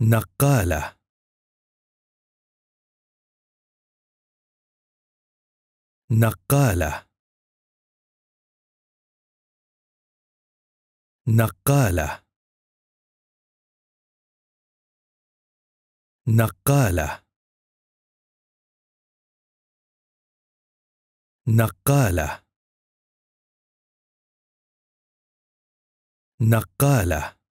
نقالة نقالة نقالة نقالة نقالة نقالة